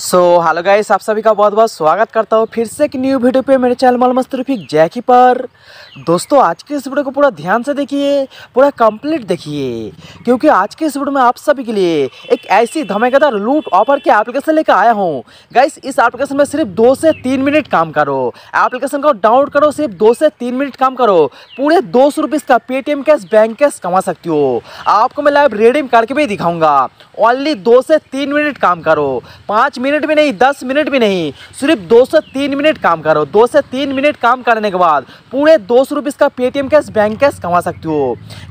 so hello guys आप सभी का बहुत बहुत स्वागत करता हूँ फिर से एक न्यू वीडियो पे मेरे चैनल मस्त रूफिक जैकी पर दोस्तों आज के इस वीडियो को पूरा ध्यान से देखिए पूरा कंप्लीट देखिए क्योंकि आज के इस वीडियो में आप सभी के लिए एक ऐसी धमाकेदार लूट ऑफर के एप्लीकेशन लेकर आया हूँ गाइस इस एप्लीकेशन में सिर्फ दो से तीन मिनट काम करो एप्लीकेशन को डाउनलोड करो सिर्फ दो से तीन मिनट काम करो पूरे दो सौ रुपीज़ का पेटीएम कैश बैंक कैश कमा सकती हो आपको मैं लाइव रेडीम करके भी दिखाऊंगा ओनली दो से तीन मिनट काम करो पाँच मिनट मिनट भी नहीं दस मिनट भी नहीं सिर्फ दो से तीन मिनट काम करो दो से तीन मिनट काम करने के बाद पूरे दो सौ रुपीज़ का पेटीएम कैश बैंक कैश कमा सकते हो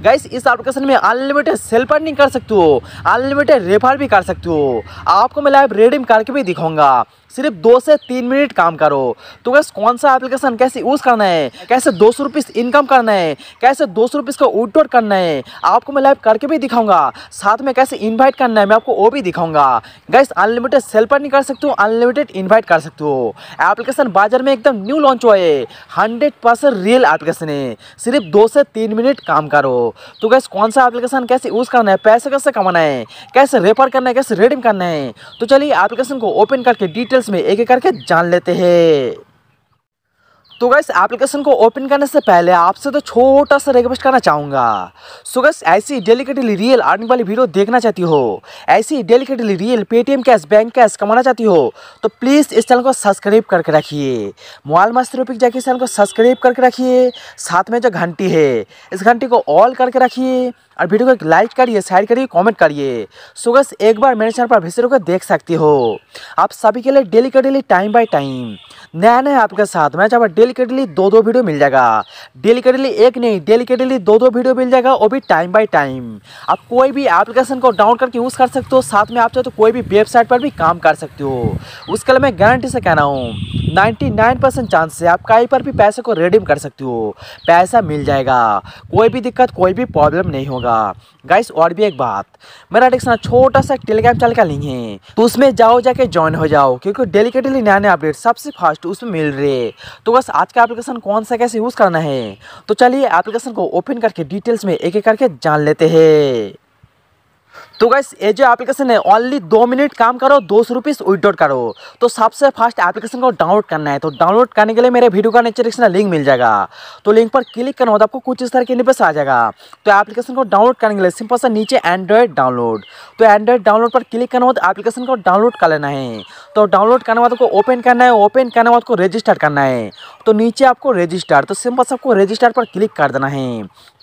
गाइस इस एप्लीकेशन में अनलिमिटेड सेल्फ अर्निंग कर सकते हो अनलिमिटेड रेफर भी कर सकते हो आपको मैं लाइव रिडीम करके भी दिखाऊंगा सिर्फ दो से तीन मिनट काम करो तो गैस कौन सा एप्लीकेशन कैसे यूज़ करना है कैसे दो सौ इनकम करना है कैसे दो सौ का आउटडोर करना है आपको मैं लाइव करके भी दिखाऊंगा साथ में कैसे इन्वाइट करना है मैं आपको वो भी दिखाऊंगा गैस अनलिमिटेड सेल पर नहीं कर सकते हो अनलिमिटेड इन्वाइट कर सकते हो एप्लीकेशन बाजार में एकदम न्यू लॉन्च हुआ है हंड्रेड परसेंट रियल एप्लीकेशन है सिर्फ दो से तीन मिनट काम करो तो गैस कौन सा एप्लीकेशन कैसे यूज़ करना है पैसे कैसे कमाना है कैसे रेफर करना है कैसे रेडिंग करना है तो चलिए एप्लीकेशन को ओपन करके डिटेल्स इसमें एक एक करके जान लेते हैं तो गैस एप्लीकेशन को ओपन करने से पहले आपसे तो छोटा सा रिक्वेस्ट करना चाहूँगा सो गैस ऐसी डेलीकेटली रियल अर्निंग वाली वीडियो देखना चाहती हो ऐसी delicately real Paytm cash bank cash कमाना चाहती हो तो प्लीज़ इस चैनल को सब्सक्राइब करके रखिए मोबाइल मास्टर पिक जाके इस चैनल को सब्सक्राइब करके रखिए साथ में जो घंटी है इस घंटी को ऑल करके रखिए और वीडियो को एक लाइक करिए शेयर करिए कमेंट करिए सो गैस एक बार मेरे चैनल पर भेजे को देख सकती हो आप सभी के लिए डेली का डेली टाइम बाय टाइम नया नया आपके साथ में जब डेलीकेटली दो दो वीडियो मिल जाएगा डेलीकेटली एक नहीं डेलीकेटली दो दो वीडियो मिल जाएगा वो भी टाइम बाई टाइम आप कोई भी एप्लीकेशन को डाउनलोड करके यूज़ कर सकते हो साथ में आप चाहे तो कोई भी वेबसाइट पर भी काम कर सकते हो उसके लिए मैं गारंटी से कह रहा हूँ 99 परसेंट चांस से आप कहीं पर भी पैसे को रिडीम कर सकते हो पैसा मिल जाएगा कोई भी दिक्कत कोई भी प्रॉब्लम नहीं होगा गाइस और भी एक बात मेरा डिक्स ना छोटा सा टेलीग्राम चैनल का लिंक है तो उसमें जाओ जाके ज्वाइन हो जाओ क्योंकि डेली के डेली नया नया अपडेट सबसे फास्ट उसमें मिल रहे तो बस आज का एप्लीकेशन कौन सा कैसे यूज़ करना है तो चलिए एप्लीकेशन को ओपन करके डिटेल्स में एक एक करके जान लेते हैं तो गैस ये जो एप्लीकेशन है ओनली दो मिनट काम करो दो सौ रुपीज़ विदड्रॉ करो तो सबसे फास्ट एप्लीकेशन को डाउनलोड करना है तो डाउनलोड करने के लिए मेरे वीडियो का नीचे डिस्क्रिप्शन लिंक मिल जाएगा तो लिंक पर क्लिक करना होता है आपको कुछ इस तरह के इंटरफेस आ जाएगा तो एप्लीकेशन को डाउनलोड करने के लिए सिंपल सा नीचे एंड्रॉयड डाउनलोड तो एंड्रॉयड डाउनलोड पर क्लिक करना होता है एप्लीकेशन को डाउनलोड कर लेना है तो डाउनलोड करने बाद को ओपन करना है ओपन करने बाद को रजिस्टर करना है तो नीचे आपको रजिस्टर तो सिंपल से आपको रजिस्टर पर क्लिक कर देना है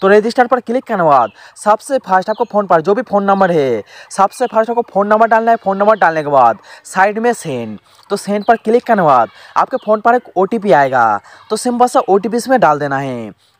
तो रजिस्टर पर क्लिक करने बाद सबसे फास्ट आपको फ़ोन पर जो भी फ़ोन नंबर है सबसे फास्ट आपको फ़ोन नंबर डालना है फ़ोन नंबर डालने के बाद साइड में सेंड तो सेंड पर क्लिक करने बाद आपके फ़ोन पर एक ओ आएगा तो सिंपल सा ओ इसमें डाल देना है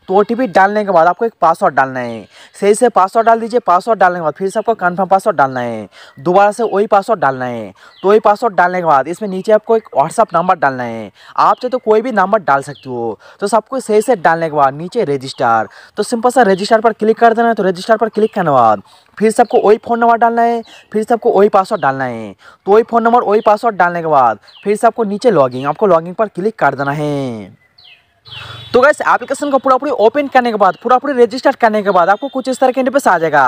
तो ओ डालने के बाद आपको एक पासवर्ड डालना है सही से पासवर्ड डाल दीजिए पासवर्ड डालने के बाद फिर से आपको कन्फर्म पासवर्ड डालना है दोबारा से वही पासवर्ड डालना है तो वही पासवर्ड डालने के बाद इसमें नीचे आपको एक व्हाट्सअप नंबर डालना है आप चाहे तो कोई भी नंबर डाल सकते हो तो सबको सही से डालने के बाद नीचे रजिस्टर तो सिंपल सा रजिस्टर पर क्लिक कर देना है तो रजिस्टर पर क्लिक करने के बाद फिर सबको वही फ़ोन नंबर डालना है फिर सबको वही पासवर्ड डालना है तो वही फ़ोन नंबर वही पासवर्ड डालने के बाद फिर सबको नीचे लॉगिंग आपको लॉगिंग पर क्लिक कर देना है तो गैस एप्लीकेशन को पूरा पूरी ओपन करने के बाद पूरा पूरी रजिस्टर करने के बाद आपको कुछ इस तरह के इंटरफेस आ जाएगा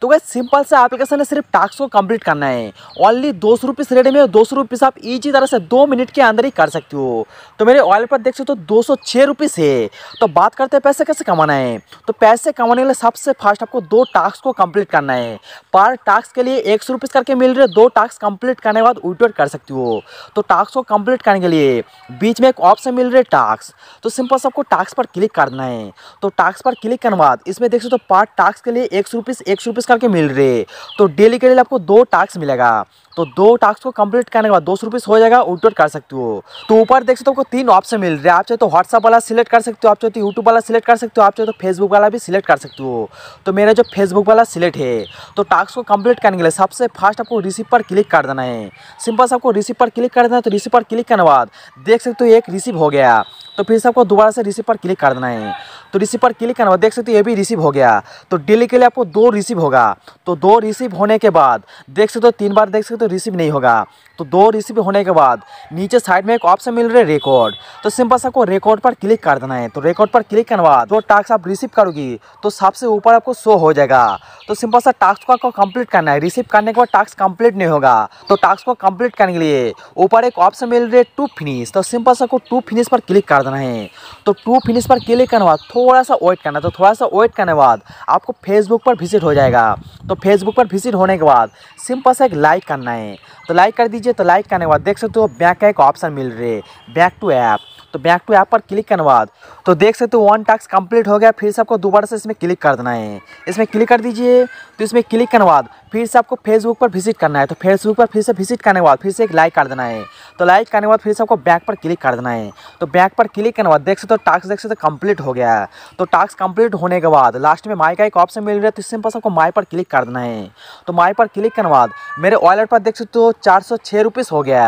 तो गैस सिंपल से एप्लीकेशन है सिर्फ टास्क को कंप्लीट करना है ओनली दो सौ रुपीस रेड में दो सौ रुपीस आप इजी तरह से दो मिनट के अंदर ही कर सकते हो तो मेरे ऑयल पर देख सकते हो दो सौ छः रुपीज़ है तो बात करते हैं पैसे कैसे कमाना है तो पैसे कमाने के लिए सबसे फास्ट आपको दो टास्क को कम्प्लीट करना है पर टास्क के लिए एक सौ रुपीज़ करके मिल रहे दो टास्क कम्प्लीट करने के बाद विड्रॉट कर सकती हो तो टास्क को कम्प्लीट करने के लिए बीच में एक ऑप्शन मिल रहा है टास्क तो सिंपल सबको टास्क पर क्लिक करना है तो टास्क पर क्लिक करने बाद इसमें देख सकते हो तो पार्ट टास्क के लिए एक सौ रुपीस एक सौ रुपीस करके मिल रहे तो डेली के लिए आपको दो टास्क मिलेगा तो दो टास्क को कंप्लीट करने के बाद दो सौ रुपीस हो जाएगा उल्टोट कर सकते हो तो ऊपर देख सकते हो तो तीन ऑप्शन मिल रहे हैं आप चाहे तो व्हाट्सअप वाला सिलेक्ट कर सकते हो आप चाहे तो यूट्यूब वाला सिलेक्ट कर सकते हो आप चाहे तो फेसबुक वाला भी सिलेक्ट कर सकते हो तो मेरा जो फेसबुक वाला सिलेक्ट है तो टास्क को कंप्लीट करने के लिए सबसे फास्ट आपको रिसीव पर क्लिक कर देना है सिंपल सबको रिसीव पर क्लिक कर देना है तो रिसीव पर क्लिक करने के बाद देख सकते हो एक रिसीव हो गया तो फिर से आपको दोबारा से रिसीव पर क्लिक कर देना है तो रिसीव पर क्लिक करना देख सकते हो ये भी रिसीव हो गया तो डेली के लिए आपको दो रिसीव होगा तो दो रिसीव होने के बाद देख सकते हो तीन बार देख सकते हो रिसीव नहीं होगा तो दो रिसीव होने के बाद नीचे साइड में एक ऑप्शन मिल रहा है रिकॉर्ड तो सिंपल सा आपको रिकॉर्ड पर क्लिक कर देना है तो रिकॉर्ड पर क्लिक करने बाद जो टास्क आप रिसीव करोगी तो सबसे ऊपर आपको शो हो जाएगा तो सिंपल सा टास्क को आपको कंप्लीट करना है रिसीव करने के बाद टास्क कंप्लीट नहीं होगा तो टास्क को कंप्लीट करने के लिए ऊपर एक ऑप्शन मिल रहा है टू फिनिश तो सिंपल सा को टू फिनिश पर क्लिक कर देना है तो टू फिनिश पर क्लिक करने बाद थोड़ा तो तो सा वेट करना है तो थोड़ा सा वेट करने के बाद आपको फेसबुक पर विजिट हो जाएगा तो फेसबुक पर विजिट होने के बाद सिंपल से एक लाइक करना है तो लाइक कर दीजिए तो लाइक करने के बाद देख सकते हो बैक का एक ऑप्शन मिल रही है बैक टू ऐप तो बैक टू ऐप पर क्लिक करने बाद तो देख सकते हो वन टास्क कंप्लीट हो गया फिर से आपको दोबारा से इसमें क्लिक कर देना है इसमें क्लिक कर दीजिए तो इसमें क्लिक करने बाद फिर से आपको फेसबुक पर विजिट करना है तो फेसबुक पर फिर से विजिट करने के बाद फिर से एक लाइक कर देना है तो लाइक करने के बाद फिर से आपको बैक पर क्लिक कर देना है तो बैक पर क्लिक करने के बाद देख सकते हो टास्क देख सकते कम्प्लीट कंप्लीट हो गया तो टास्क कंप्लीट होने के बाद लास्ट में माई का एक ऑप्शन मिल रहा है तो सिंपल से आपको माई पर क्लिक कर देना है तो माई पर क्लिक करने के बाद मेरे वॉलेट पर देख सकते हो चार सौ छः रुपीस हो गया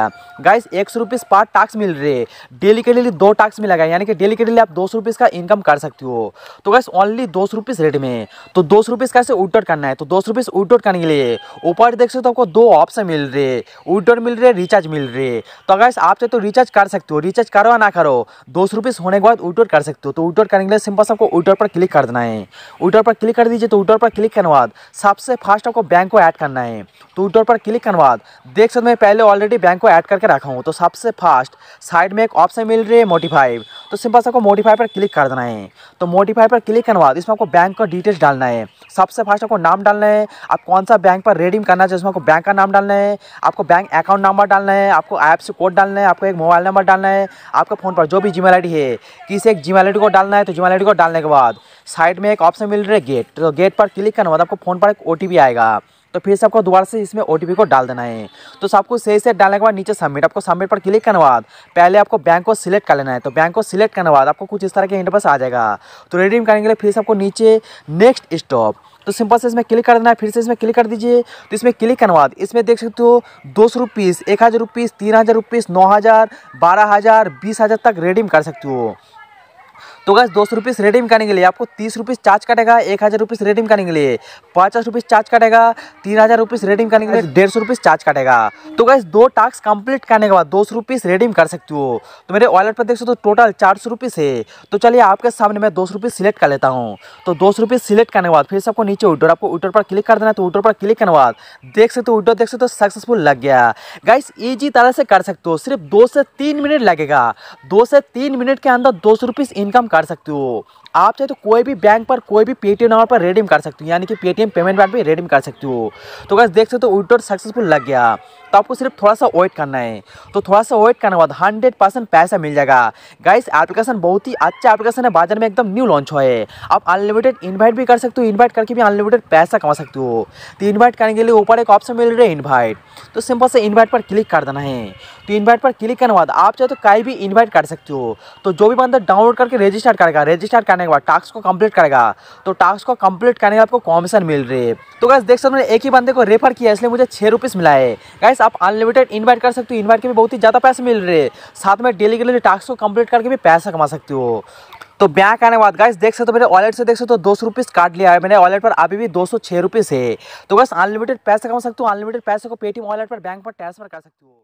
गाइस एक सौ रुपीस पर टास्क मिल रहे है डेली के लिए दो टास्क मिला गया यानी कि डेली के लिए आप दो सौ रुपीज़ का इनकम कर सकते हो तो गाइस ओनली दो सौ रुपीस रेट में तो दो सौ रुपीज़ कैसे उटआउट करना है तो दो सौ रुपीस उटआउट करने के लिए रहे हैं ऊपर देख सकते हो तो आपको दो ऑप्शन मिल रहे हैं विड्रॉल मिल रहे हैं रिचार्ज मिल रहे हैं तो अगर आप चाहे तो रिचार्ज कर सकते हो रिचार्ज करो या ना करो दो सौ रुपीज़ होने के बाद विड्रॉल कर सकते हो तो विड्रॉल करने के लिए सिंपल आपको विड्रॉल पर क्लिक कर देना है विड्रॉल पर क्लिक कर दीजिए तो विड्रॉल पर क्लिक करने बाद सबसे फास्ट आपको बैंक को ऐड करना है तो विड्रॉल पर क्लिक करने बाद देख सकते मैं पहले ऑलरेडी बैंक को ऐड करके रखा हूँ तो सबसे फास्ट साइड में एक ऑप्शन मिल रही है मोटिफाइव तो सिंपल आपको मोटिफाई पर क्लिक कर देना है तो मोटिफाई पर क्लिक करने बाद इसमें आपको बैंक का डिटेल्स डालना है सबसे फास्ट आपको नाम डालना है आप कौन सा बैंक पर रेडीम करना चाहिए उसमें आपको बैंक का नाम डालना है आपको बैंक अकाउंट नंबर डालना है आपको ऐप से कोड डालना है आपको एक मोबाइल नंबर डालना है आपका फ़ोन पर जो भी जीमेल आई है किसी एक जीमेल आई को डालना है तो जीमेल आई को डालने के बाद साइड में एक ऑप्शन मिल रहा है गेट तो गेट पर क्लिक करने के बाद आपको फ़ोन पर एक ओ आएगा तो फिर से आपको दोबारा से इसमें ओ को डाल देना है तो सब सही से डालने के बाद नीचे सबमिट आपको सबमिट पर क्लिक करने बाद पहले आपको बैंक को सिलेक्ट कर लेना है तो बैंक को सिलेक्ट करने बाद आपको कुछ इस तरह के इंटरपास आ जाएगा तो रिडीम करने के लिए फिर से आपको नीचे नेक्स्ट स्टॉप तो सिंपल से इसमें क्लिक कर देना है फिर से इसमें क्लिक कर दीजिए तो इसमें क्लिक करने बाद इसमें देख सकते हो दो सौ रुपीस एक हज़ार रुपीस तीन हज़ार रुपीस नौ हज़ार बारह हज़ार बीस हज़ार तक रेडीम कर सकते हो तो गैस दो सौ रुपीस रेडीम करने के लिए आपको तीस रुपीस चार्ज काटेगा एक हज़ार रुपीस रेडीम करने के लिए पचास रुपीस चार्ज काटेगा तीन हज़ार रुपीस रेडीम करने के लिए डेढ़ सौ रुपीस चार्ज काटेगा तो गैस दो टास्क कंप्लीट करने के बाद दो सौ रुपीस रेडीम कर सकती हो तो मेरे वॉलेट पर देख सकते हो टोटल चार सौ रुपीस है तो चलिए आपके सामने मैं दो सौ रुपीज़ सिलेक्ट कर लेता हूँ तो दो सौ रुपीज़ सिलेक्ट करने के बाद फिर से नीचे विडोर आपको विडोर पर क्लिक कर देना तो विडोर पर क्लिक करने के बाद देख सकते हो विडोर देख सकते हो सक्सेसफुल लग गया गाइस ईजी तरह से कर सकते हो सिर्फ दो से तीन मिनट लगेगा दो से तीन मिनट के अंदर दो सौ रुपीस इनकम काट सकते हो आप चाहे तो कोई भी बैंक पर कोई भी पेटीएम नंबर पर रिडीम कर सकते हो यानी कि पेटीएम पेमेंट बैंक पर रिडीम कर सकते हो तो गैस देख सकते हो विड्रॉ सक्सेसफुल लग गया तो आपको सिर्फ थोड़ा सा वेट करना है तो थोड़ा सा वेट करने के बाद हंड्रेड परसेंट पैसा मिल जाएगा गाइस एप्लीकेशन बहुत ही अच्छा एप्लीकेशन है बाजार में एकदम न्यू लॉन्च हुआ है आप अनलिमिटेड इन्वाइट भी कर सकते हो इन्वाइट करके भी अनलिमिटेड पैसा कमा सकते हो तो इन्वाइट करने के लिए ऊपर एक ऑप्शन मिल रहा है इन्वाइट तो सिंपल से इन्वाइट पर क्लिक कर देना है तो इन्वाइट पर क्लिक करने के बाद आप चाहे तो कहीं भी इन्वाइट कर सकते हो तो जो भी बंदा डाउनलोड करके रजिस्टर करेगा रजिस्टर करने करने के बाद टास्क को कंप्लीट करेगा तो टास्क को कंप्लीट करने के आपको कॉमिशन मिल रही है तो गैस देख सकते एक ही बंदे को रेफर किया इसलिए मुझे छः रुपीज़ मिला है गैस आप अनलिमिटेड इन्वाइट कर सकते हो इन्वाइट के भी बहुत ही ज़्यादा पैसे मिल रहे हैं साथ में डेली के लिए टास्क को कंप्लीट करके भी पैसा कमा सकते हो तो बैंक आने के बाद गाइस देख सकते हो मेरे वॉलेट से देख सकते हो दो सौ रुपीज़ काट लिया है मैंने वॉलेट पर अभी भी दो सौ छः रुपीज़ है तो बस अनलिमिटेड पैसे कमा सकते हो अनलिमिटेड पैसे को पेटीएम वॉलेट पर बैंक पर ट्रांसफर कर सकते हो